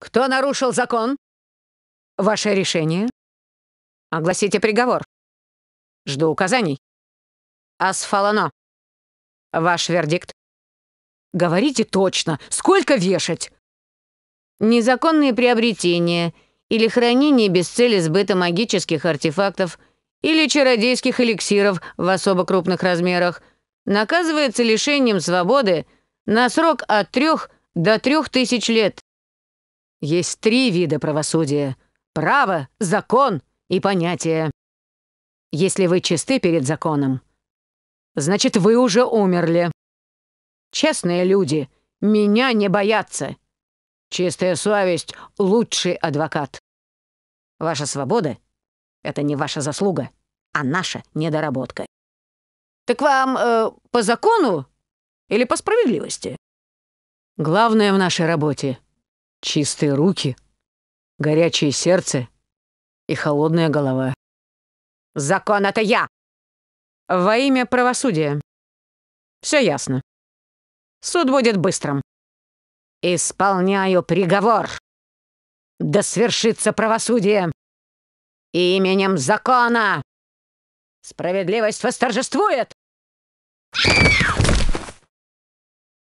«Кто нарушил закон?» «Ваше решение?» «Огласите приговор». «Жду указаний». «Асфалано». «Ваш вердикт?» «Говорите точно. Сколько вешать?» «Незаконные приобретения или хранение без цели сбыта магических артефактов или чародейских эликсиров в особо крупных размерах наказывается лишением свободы на срок от трех до трех тысяч лет есть три вида правосудия — право, закон и понятие. Если вы чисты перед законом, значит, вы уже умерли. Честные люди меня не боятся. Чистая совесть — лучший адвокат. Ваша свобода — это не ваша заслуга, а наша недоработка. Так вам э, по закону или по справедливости? Главное в нашей работе Чистые руки, горячее сердце и холодная голова. «Закон — это я!» «Во имя правосудия». «Все ясно. Суд будет быстрым». «Исполняю приговор. Да свершится правосудие. Именем закона. Справедливость восторжествует!»